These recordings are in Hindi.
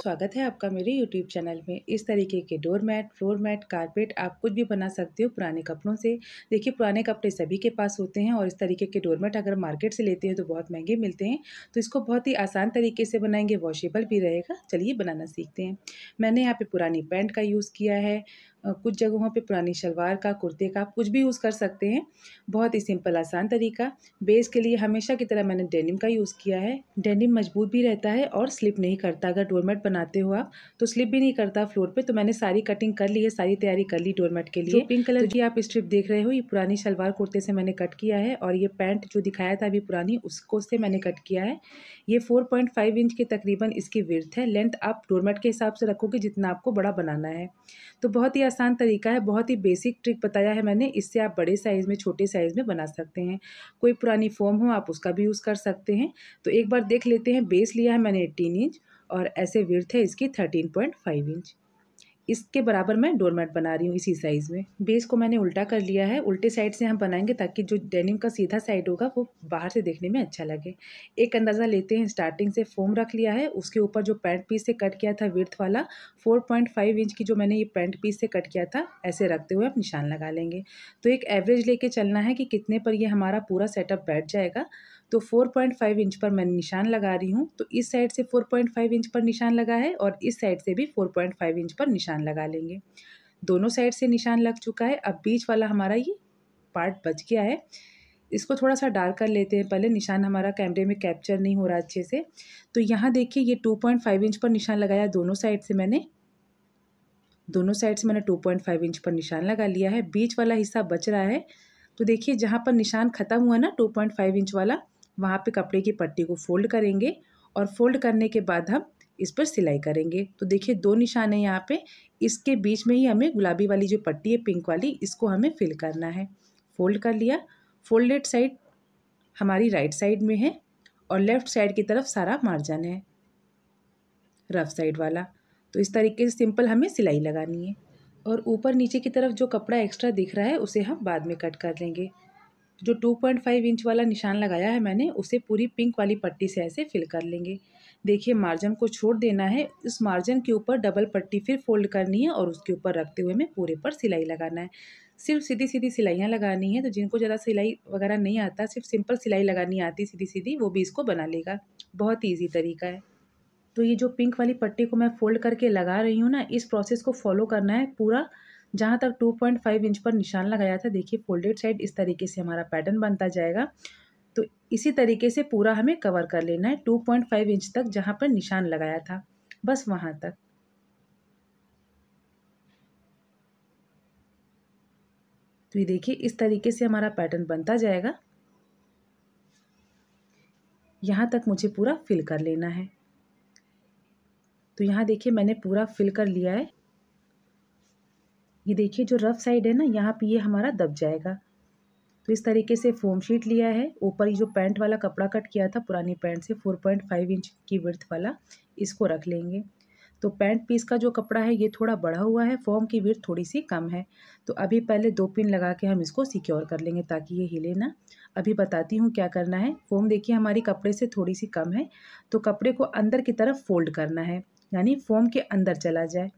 स्वागत है आपका मेरे YouTube चैनल में इस तरीके के door mat floor mat carpet आप कुछ भी बना सकते हो पुराने कपड़ों से देखिए पुराने कपड़े सभी के पास होते हैं और इस तरीके के डोर मैट अगर मार्केट से लेते हैं तो बहुत महंगे मिलते हैं तो इसको बहुत ही आसान तरीके से बनाएंगे वॉशेबल भी रहेगा चलिए बनाना सीखते हैं मैंने यहाँ पर पुरानी पैंट का यूज़ किया है कुछ जगहों पे पुरानी शलवार का कुर्ते का आप कुछ भी यूज़ कर सकते हैं बहुत ही सिंपल आसान तरीका बेस के लिए हमेशा की तरह मैंने डेनिम का यूज़ किया है डेनिम मजबूत भी रहता है और स्लिप नहीं करता अगर डोरमेट बनाते हो आप तो स्लिप भी नहीं करता फ्लोर पर तो मैंने सारी कटिंग कर ली है सारी तैयारी कर ली डोरमेट के लिए पिंक कलर की तो आप स्ट्रिप देख रहे हो ये पुरानी शलवार कुर्ते से मैंने कट किया है और ये पैंट जो दिखाया था अभी पुरानी उसको से मैंने कट किया है ये फोर इंच के तकरीबन इसकी विर्थ है लेंथ आप डोरमेट के हिसाब से रखोगे जितना आपको बड़ा बनाना है तो बहुत ही आसान तरीका है बहुत ही बेसिक ट्रिक बताया है मैंने इससे आप बड़े साइज़ में छोटे साइज़ में बना सकते हैं कोई पुरानी फॉर्म हो आप उसका भी यूज़ कर सकते हैं तो एक बार देख लेते हैं बेस लिया है मैंने एट्टीन इंच और ऐसे विर्थ है इसकी थर्टीन पॉइंट फाइव इंच इसके बराबर मैं डोरमेट बना रही हूँ इसी साइज़ में बेस को मैंने उल्टा कर लिया है उल्टे साइड से हम बनाएंगे ताकि जो डेनिम का सीधा साइड होगा वो बाहर से देखने में अच्छा लगे एक अंदाज़ा लेते हैं स्टार्टिंग से फोम रख लिया है उसके ऊपर जो पैंट पीस से कट किया था विर्थ वाला फोर पॉइंट फाइव इंच की जो मैंने ये पैंट पीस से कट किया था ऐसे रखते हुए आप निशान लगा लेंगे तो एक एवरेज लेके चलना है कि कितने पर यह हमारा पूरा सेटअप बैठ जाएगा तो 4.5 इंच पर मैं निशान लगा रही हूँ तो इस साइड से 4.5 इंच पर निशान लगा है और इस साइड से भी 4.5 इंच पर निशान लगा लेंगे दोनों साइड से निशान लग चुका है अब बीच वाला हमारा ये पार्ट बच गया है इसको थोड़ा सा डार्क कर लेते हैं पहले निशान हमारा कैमरे में कैप्चर नहीं हो रहा अच्छे से तो यहाँ देखिए ये टू पॉइंट फाइव इंच पर निशान लगाया दोनों साइड से मैंने दोनों साइड से मैंने टू पॉइंट फाइव इंच पर निशान लगा लिया है बीच वाला हिस्सा बच रहा है तो देखिए जहाँ पर निशान ख़त्म हुआ ना टू पॉइंट फाइव इंच वाला वहाँ पे कपड़े की पट्टी को फोल्ड करेंगे और फोल्ड करने के बाद हम इस पर सिलाई करेंगे तो देखिए दो निशान है यहाँ पे इसके बीच में ही हमें गुलाबी वाली जो पट्टी है पिंक वाली इसको हमें फिल करना है फोल्ड कर लिया फोल्डेड साइड हमारी राइट साइड में है और लेफ़्ट साइड की तरफ सारा मार्जन है रफ साइड वाला तो इस तरीके से सिंपल हमें सिलाई लगानी है और ऊपर नीचे की तरफ जो कपड़ा एक्स्ट्रा दिख रहा है उसे हम बाद में कट कर लेंगे जो 2.5 इंच वाला निशान लगाया है मैंने उसे पूरी पिंक वाली पट्टी से ऐसे फिल कर लेंगे देखिए मार्जिन को छोड़ देना है उस मार्जिन के ऊपर डबल पट्टी फिर फोल्ड करनी है और उसके ऊपर रखते हुए हमें पूरे पर सिलाई लगाना है सिर्फ सीधी सीधी सिलाइयाँ लगानी है तो जिनको ज़्यादा सिलाई वगैरह नहीं आता सिर्फ सिंपल सिलाई लगानी आती सीधी सीधी वो भी इसको बना लेगा बहुत ईजी तरीका है तो ये जो पिंक वाली पट्टी को मैं फोल्ड करके लगा रही हूँ ना इस प्रोसेस को फॉलो करना है पूरा जहाँ तक 2.5 इंच पर निशान लगाया था देखिए फोल्डेड साइड इस तरीके से हमारा पैटर्न बनता जाएगा तो इसी तरीके से पूरा हमें कवर कर लेना है 2.5 इंच तक जहाँ पर निशान लगाया था बस वहाँ तक तो ये देखिए इस तरीके से हमारा पैटर्न बनता जाएगा यहाँ तक मुझे पूरा फिल कर लेना है तो यहाँ देखिए मैंने पूरा फिल कर लिया है ये देखिए जो रफ साइड है ना यहाँ पे ये हमारा दब जाएगा तो इस तरीके से फोम शीट लिया है ऊपर ये जो पैंट वाला कपड़ा कट किया था पुरानी पैंट से फोर पॉइंट फाइव इंच की विर्थ वाला इसको रख लेंगे तो पैंट पीस का जो कपड़ा है ये थोड़ा बड़ा हुआ है फॉर्म की विर्थ थोड़ी सी कम है तो अभी पहले दो पिन लगा के हम इसको सिक्योर कर लेंगे ताकि ये हिले ना अभी बताती हूँ क्या करना है फॉर्म देखिए हमारी कपड़े से थोड़ी सी कम है तो कपड़े को अंदर की तरफ फोल्ड करना है यानी फॉर्म के अंदर चला जाए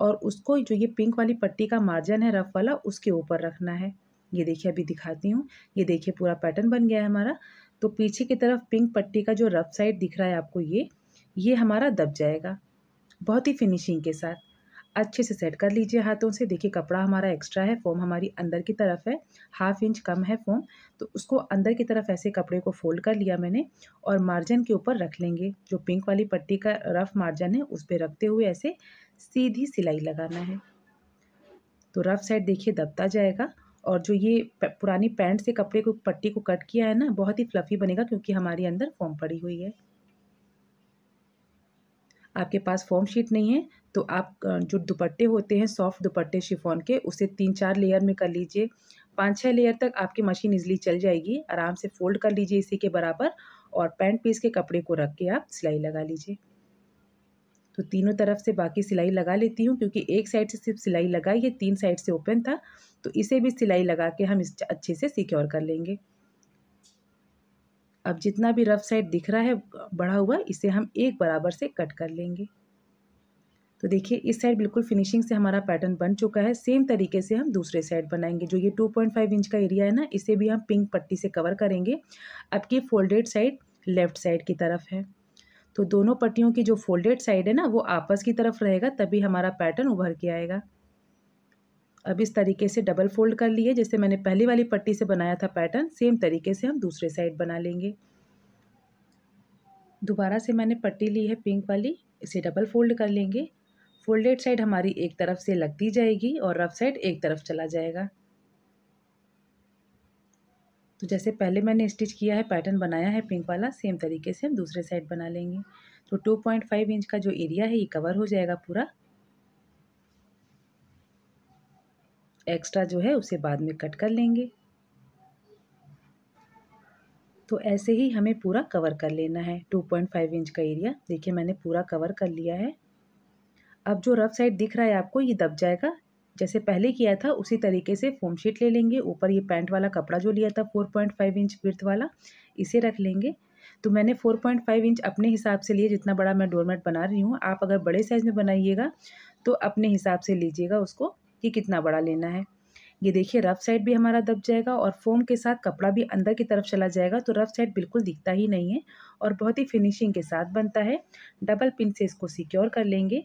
और उसको जो ये पिंक वाली पट्टी का मार्जिन है रफ वाला उसके ऊपर रखना है ये देखिए अभी दिखाती हूँ ये देखिए पूरा पैटर्न बन गया है हमारा तो पीछे की तरफ पिंक पट्टी का जो रफ साइड दिख रहा है आपको ये ये हमारा दब जाएगा बहुत ही फिनिशिंग के साथ अच्छे से सेट कर लीजिए हाथों से देखिए कपड़ा हमारा एक्स्ट्रा है फॉर्म हमारी अंदर की तरफ है हाफ इंच कम है फॉर्म तो उसको अंदर की तरफ ऐसे कपड़े को फोल्ड कर लिया मैंने और मार्जिन के ऊपर रख लेंगे जो पिंक वाली पट्टी का रफ मार्जिन है उस पर रखते हुए ऐसे सीधी सिलाई लगाना है तो रफ साइड देखिए दबता जाएगा और जो ये पुरानी पैंट से कपड़े को पट्टी को कट किया है ना बहुत ही फ्लफ़ी बनेगा क्योंकि हमारे अंदर फॉर्म पड़ी हुई है आपके पास फॉर्म शीट नहीं है तो आप जो दुपट्टे होते हैं सॉफ्ट दुपट्टे शिफॉन के उसे तीन चार लेयर में कर लीजिए पाँच छः लेयर तक आपकी मशीन इजली चल जाएगी आराम से फोल्ड कर लीजिए इसी के बराबर और पैंट पीस के कपड़े को रख के आप सिलाई लगा लीजिए तो तीनों तरफ से बाकी सिलाई लगा लेती हूँ क्योंकि एक साइड से सिर्फ सिलाई लगाई है तीन साइड से ओपन था तो इसे भी सिलाई लगा के हम इस अच्छे से सिक्योर कर लेंगे अब जितना भी रफ साइड दिख रहा है बढ़ा हुआ इसे हम एक बराबर से कट कर लेंगे तो देखिए इस साइड बिल्कुल फिनिशिंग से हमारा पैटर्न बन चुका है सेम तरीके से हम दूसरे साइड बनाएंगे जो ये 2.5 इंच का एरिया है ना इसे भी हम पिंक पट्टी से कवर करेंगे अब की फोल्डेड साइड लेफ्ट साइड की तरफ है तो दोनों पट्टियों की जो फोल्डेड साइड है ना वो आपस की तरफ रहेगा तभी हमारा पैटर्न उभर के आएगा अब इस तरीके से डबल फोल्ड कर लिए जैसे मैंने पहली वाली पट्टी से बनाया था पैटर्न सेम तरीके से हम दूसरे साइड बना लेंगे दोबारा से मैंने पट्टी ली है पिंक वाली इसे डबल फोल्ड कर लेंगे फोल्डेड साइड हमारी एक तरफ से लगती जाएगी और रफ साइड एक तरफ चला जाएगा तो जैसे पहले मैंने स्टिच किया है पैटर्न बनाया है पिंक वाला सेम तरीके से हम दूसरे साइड बना लेंगे तो टू पॉइंट फाइव इंच का जो एरिया है ये कवर हो जाएगा पूरा एक्स्ट्रा जो है उसे बाद में कट कर लेंगे तो ऐसे ही हमें पूरा कवर कर लेना है टू पॉइंट फाइव इंच का एरिया देखिए मैंने पूरा कवर कर लिया है अब जो रफ साइड दिख रहा है आपको ये दब जाएगा जैसे पहले किया था उसी तरीके से फोम शीट ले लेंगे ऊपर ये पैंट वाला कपड़ा जो लिया था four point five inch width वाला इसे रख लेंगे तो मैंने फोर पॉइंट फाइव इंच अपने हिसाब से लिए जितना बड़ा मैं डोरमेट बना रही हूँ आप अगर बड़े साइज़ में बनाइएगा तो अपने हिसाब से लीजिएगा उसको कि कितना बड़ा लेना है ये देखिए रफ साइड भी हमारा दब जाएगा और फोम के साथ कपड़ा भी अंदर की तरफ चला जाएगा तो रफ साइड बिल्कुल दिखता ही नहीं है और बहुत ही फिनिशिंग के साथ बनता है डबल पिन से इसको सिक्योर कर लेंगे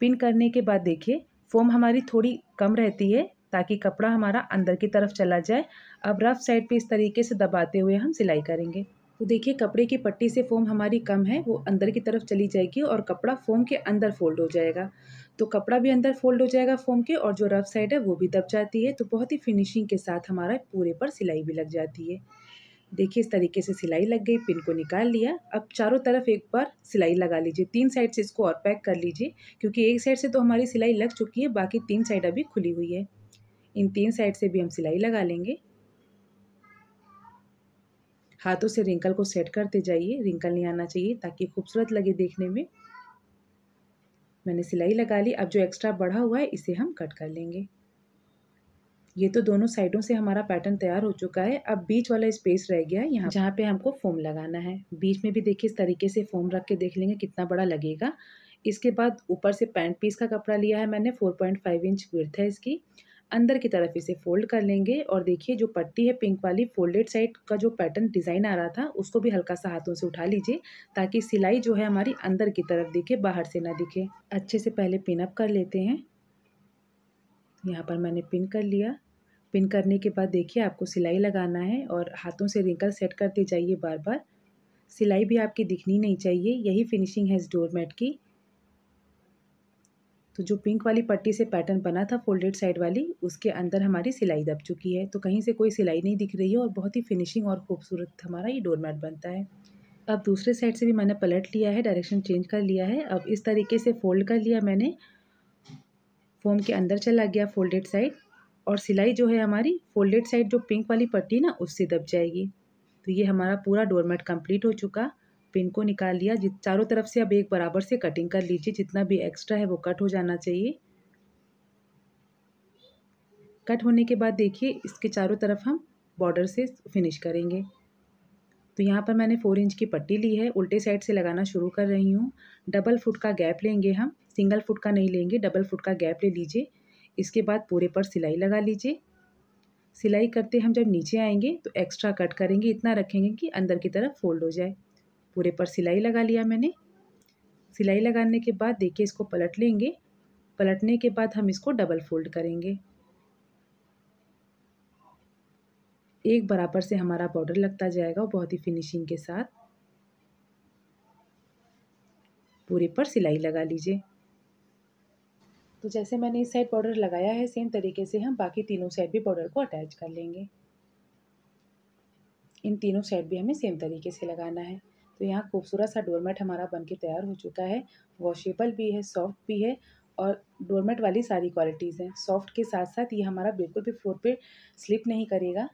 पिन करने के बाद देखिए फोम हमारी थोड़ी कम रहती है ताकि कपड़ा हमारा अंदर की तरफ चला जाए अब रफ साइड पे इस तरीके से दबाते हुए हम सिलाई करेंगे तो देखिए कपड़े की पट्टी से फोम हमारी कम है वो अंदर की तरफ चली जाएगी और कपड़ा फोम के अंदर फोल्ड हो जाएगा तो कपड़ा भी अंदर फोल्ड हो जाएगा फोम के और जो रफ साइड है वो भी दब जाती है तो बहुत ही फिनिशिंग के साथ हमारा पूरे पर सिलाई भी लग जाती है देखिए इस तरीके से सिलाई लग गई पिन को निकाल लिया अब चारों तरफ एक बार सिलाई लगा लीजिए तीन साइड से इसको और पैक कर लीजिए क्योंकि एक साइड से तो हमारी सिलाई लग चुकी है बाकी तीन साइड अभी खुली हुई है इन तीन साइड से भी हम सिलाई लगा लेंगे हाथों से रिंकल को सेट करते जाइए रिंकल नहीं आना चाहिए ताकि खूबसूरत लगे देखने में मैंने सिलाई लगा ली अब जो एक्स्ट्रा बढ़ा हुआ है इसे हम कट कर लेंगे ये तो दोनों साइडों से हमारा पैटर्न तैयार हो चुका है अब बीच वाला स्पेस रह गया है यहाँ जहाँ पे हमको फोम लगाना है बीच में भी देखिए इस तरीके से फोम रख के देख लेंगे कितना बड़ा लगेगा इसके बाद ऊपर से पैंट पीस का कपड़ा लिया है मैंने four point five inch width है इसकी अंदर की तरफ इसे फोल्ड कर लेंगे और देखिए जो पट्टी है पिंक वाली फोल्डेड साइड का जो पैटर्न डिज़ाइन आ रहा था उसको भी हल्का सा हाथों से उठा लीजिए ताकि सिलाई जो है हमारी अंदर की तरफ दिखे बाहर से ना दिखे अच्छे से पहले पिनअप कर लेते हैं यहाँ पर मैंने पिन कर लिया पिन करने के बाद देखिए आपको सिलाई लगाना है और हाथों से रिंकल सेट करते जाइए बार बार सिलाई भी आपकी दिखनी नहीं चाहिए यही फिनिशिंग है इस डोर मैट की तो जो पिंक वाली पट्टी से पैटर्न बना था फोल्डेड साइड वाली उसके अंदर हमारी सिलाई दब चुकी है तो कहीं से कोई सिलाई नहीं दिख रही है और बहुत ही फिनिशिंग और खूबसूरत हमारा ये डोर मैट बनता है अब दूसरे साइड से भी मैंने पलट लिया है डायरेक्शन चेंज कर लिया है अब इस तरीके से फोल्ड कर लिया मैंने फोम के अंदर चला गया फोल्डेड साइड और सिलाई जो है हमारी फोल्डेड साइड जो पिंक वाली पट्टी ना उससे दब जाएगी तो ये हमारा पूरा डोरमेट कंप्लीट हो चुका पिन को निकाल लिया जित चारों तरफ से अब एक बराबर से कटिंग कर लीजिए जितना भी एक्स्ट्रा है वो कट हो जाना चाहिए कट होने के बाद देखिए इसके चारों तरफ हम बॉर्डर से फिनिश करेंगे तो यहाँ पर मैंने फोर इंच की पट्टी ली है उल्टे साइड से लगाना शुरू कर रही हूँ डबल फुट का गैप लेंगे हम सिंगल फुट का नहीं लेंगे डबल फुट का गैप ले लीजिए इसके बाद पूरे पर सिलाई लगा लीजिए सिलाई करते हम जब नीचे आएंगे तो एक्स्ट्रा कट करेंगे इतना रखेंगे कि अंदर की तरफ फोल्ड हो जाए पूरे पर सिलाई लगा लिया मैंने सिलाई लगाने के बाद देखिए इसको पलट लेंगे पलटने के बाद हम इसको डबल फोल्ड करेंगे एक बराबर से हमारा बॉर्डर लगता जाएगा बहुत ही फिनिशिंग के साथ पूरे पर सिलाई लगा लीजिए तो जैसे मैंने इस साइड बॉर्डर लगाया है सेम तरीके से हम बाकी तीनों साइड भी बॉर्डर को अटैच कर लेंगे इन तीनों साइड भी हमें सेम तरीके से लगाना है तो यहाँ खूबसूरत सा डोरमेट हमारा बनके तैयार हो चुका है वॉशेबल भी है सॉफ्ट भी है और डोरमेट वाली सारी क्वालिटीज़ हैं सॉफ्ट के साथ साथ ये हमारा बिल्कुल भी फ्लोर पे स्लिप नहीं करेगा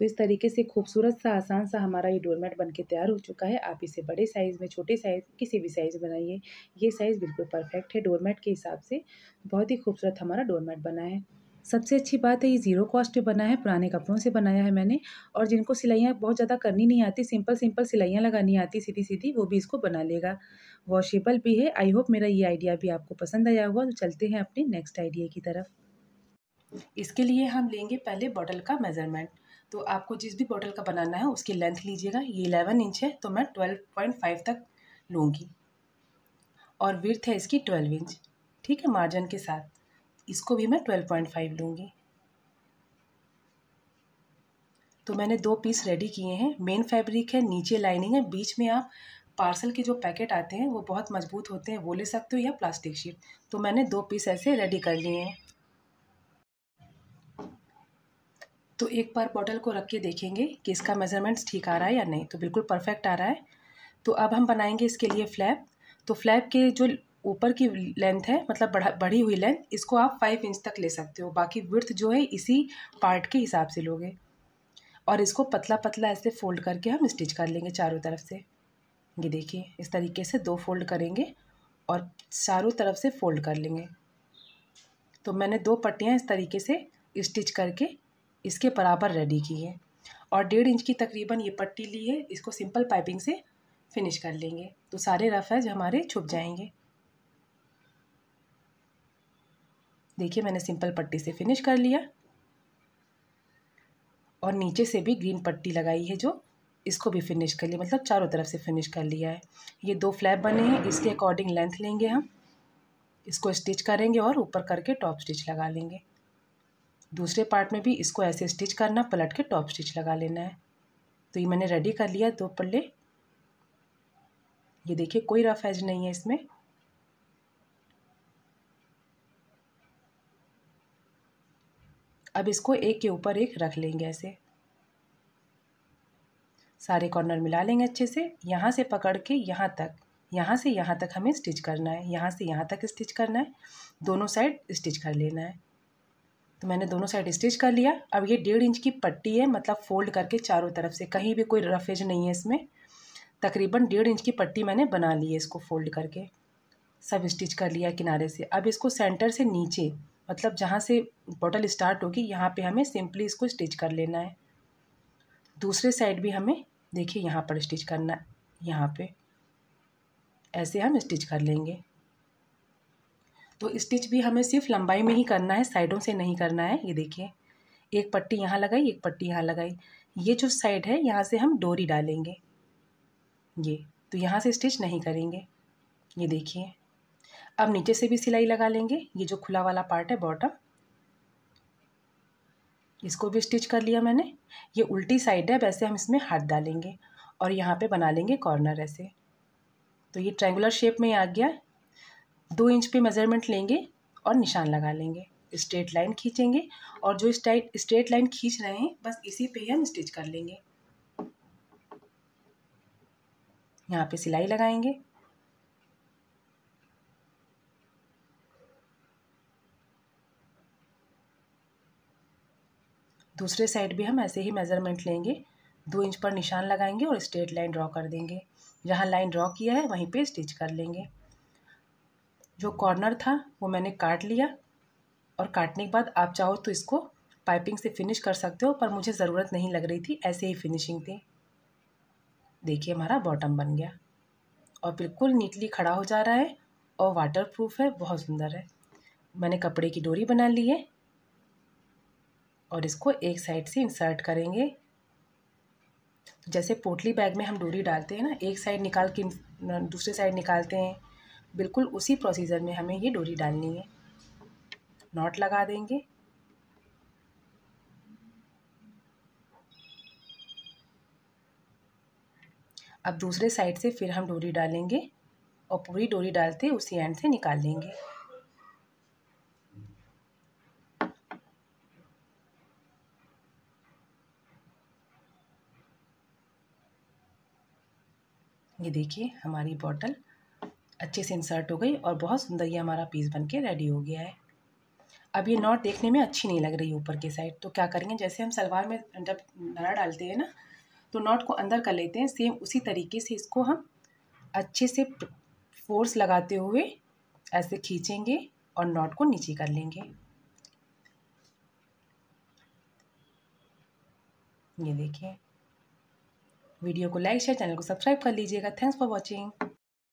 तो इस तरीके से खूबसूरत सा आसान सा हमारा ये डोरमेट बन के तैयार हो चुका है आप इसे बड़े साइज़ में छोटे साइज़ किसी भी साइज़ बनाइए ये साइज़ बिल्कुल परफेक्ट है डोरमेट के हिसाब से बहुत ही खूबसूरत हमारा डोरमेट बना है सबसे अच्छी बात है ये ज़ीरो कॉस्ट पे बना है पुराने कपड़ों से बनाया है मैंने और जिनको सिलाइयाँ बहुत ज़्यादा करनी नहीं आती सिंपल सिंपल सिलाइयाँ लगानी आती सीधी सीधी वो भी इसको बना लेगा वॉशेबल भी है आई होप मेरा ये आइडिया भी आपको पसंद आया होगा तो चलते हैं अपने नेक्स्ट आइडिया की तरफ इसके लिए हम लेंगे पहले बॉटल का मेज़रमेंट तो आपको जिस भी बॉटल का बनाना है उसकी लेंथ लीजिएगा ये इलेवन इंच है तो मैं ट्वेल्व पॉइंट फाइव तक लूँगी और विर्थ है इसकी ट्वेल्व इंच ठीक है मार्जिन के साथ इसको भी मैं ट्वेल्व पॉइंट फाइव लूँगी तो मैंने दो पीस रेडी किए हैं मेन फैब्रिक है नीचे लाइनिंग है बीच में आप पार्सल के जो पैकेट आते हैं वो बहुत मजबूत होते हैं वो ले सकते हो या प्लास्टिक शीट तो मैंने दो पीस ऐसे रेडी कर लिए हैं तो एक बार बॉटल को रख के देखेंगे कि इसका मेज़रमेंट्स ठीक आ रहा है या नहीं तो बिल्कुल परफेक्ट आ रहा है तो अब हम बनाएंगे इसके लिए फ्लैप तो फ्लैप के जो ऊपर की लेंथ है मतलब बढ़ा बढ़ी हुई लेंथ इसको आप फाइव इंच तक ले सकते हो बाकी विर्थ जो है इसी पार्ट के हिसाब से लोगे और इसको पतला पतला ऐसे फोल्ड करके हम स्टिच कर लेंगे चारों तरफ से ये देखिए इस तरीके से दो फोल्ड करेंगे और चारों तरफ से फोल्ड कर लेंगे तो मैंने दो पट्टियाँ इस तरीके से स्टिच करके इसके बराबर रेडी की है और डेढ़ इंच की तकरीबन ये पट्टी ली है इसको सिंपल पाइपिंग से फिनिश कर लेंगे तो सारे रफ एज हमारे छुप जाएंगे देखिए मैंने सिंपल पट्टी से फिनिश कर लिया और नीचे से भी ग्रीन पट्टी लगाई है जो इसको भी फिनिश कर लिया मतलब चारों तरफ से फिनिश कर लिया है ये दो फ्लैप बने हैं इसके अकॉर्डिंग लेंथ लेंगे हम इसको स्टिच करेंगे और ऊपर करके टॉप स्टिच लगा लेंगे दूसरे पार्ट में भी इसको ऐसे स्टिच करना पलट के टॉप स्टिच लगा लेना है तो ये मैंने रेडी कर लिया दो पल्ले ये देखिए कोई रफ एज नहीं है इसमें अब इसको एक के ऊपर एक रख लेंगे ऐसे सारे कॉर्नर मिला लेंगे अच्छे से यहाँ से पकड़ के यहाँ तक यहाँ से यहाँ तक हमें स्टिच करना है यहाँ से यहाँ तक स्टिच करना है दोनों साइड स्टिच कर लेना है तो मैंने दोनों साइड स्टिच कर लिया अब ये डेढ़ इंच की पट्टी है मतलब फोल्ड करके चारों तरफ से कहीं भी कोई रफ एज नहीं है इसमें तकरीबन डेढ़ इंच की पट्टी मैंने बना ली है इसको फोल्ड करके सब स्टिच कर लिया किनारे से अब इसको सेंटर से नीचे मतलब जहाँ से बॉटल स्टार्ट होगी यहाँ पे हमें सिंपली इसको स्टिच कर लेना है दूसरे साइड भी हमें देखिए यहाँ पर स्टिच करना है यहाँ पर ऐसे हम स्टिच कर लेंगे तो स्टिच भी हमें सिर्फ लंबाई में ही करना है साइडों से नहीं करना है ये देखिए एक पट्टी यहाँ लगाई एक पट्टी यहाँ लगाई ये जो साइड है यहाँ से हम डोरी डालेंगे ये तो यहाँ से स्टिच नहीं करेंगे ये देखिए अब नीचे से भी सिलाई लगा लेंगे ये जो खुला वाला पार्ट है बॉटम इसको भी स्टिच कर लिया मैंने ये उल्टी साइड है वैसे हम इसमें हाथ डालेंगे और यहाँ पे बना लेंगे कॉर्नर ऐसे तो ये ट्रायंगुलर शेप में आ गया दो इंच पे मेज़रमेंट लेंगे और निशान लगा लेंगे स्ट्रेट लाइन खींचेंगे और जो स्टाइट स्ट्रेट लाइन खींच रहे हैं बस इसी पे ही हम स्टिच कर लेंगे यहाँ पे सिलाई लगाएंगे दूसरे साइड भी हम ऐसे ही मेज़रमेंट लेंगे दो इंच पर निशान लगाएंगे और स्ट्रेट लाइन ड्रॉ कर देंगे जहाँ लाइन ड्रॉ किया है वहीं पे स्टिच कर लेंगे जो कॉर्नर था वो मैंने काट लिया और काटने के बाद आप चाहो तो इसको पाइपिंग से फिनिश कर सकते हो पर मुझे ज़रूरत नहीं लग रही थी ऐसे ही फिनिशिंग थी देखिए हमारा बॉटम बन गया और बिल्कुल नीटली खड़ा हो जा रहा है और वाटर प्रूफ है बहुत सुंदर है मैंने कपड़े की डोरी बना ली है और इसको एक साइड से इंसर्ट करेंगे तो जैसे पोटली बैग में हम डोरी डालते हैं ना एक साइड निकाल के दूसरे साइड निकालते हैं बिल्कुल उसी प्रोसीजर में हमें ये डोरी डालनी है नॉट लगा देंगे अब दूसरे साइड से फिर हम डोरी डालेंगे और पूरी डोरी डालते उसी एंड से निकाल लेंगे ये देखिए हमारी बॉटल अच्छे से इंसर्ट हो गई और बहुत सुंदर ये हमारा पीस बन के रेडी हो गया है अब ये नॉट देखने में अच्छी नहीं लग रही ऊपर की साइड तो क्या करेंगे जैसे हम सलवार में जब नारा डालते हैं ना तो नॉट को अंदर कर लेते हैं सेम उसी तरीके से इसको हम अच्छे से फोर्स लगाते हुए ऐसे खींचेंगे और नॉट को नीचे कर लेंगे ये देखिए वीडियो को लाइक शेयर चैनल को सब्सक्राइब कर लीजिएगा थैंक्स फॉर वॉचिंग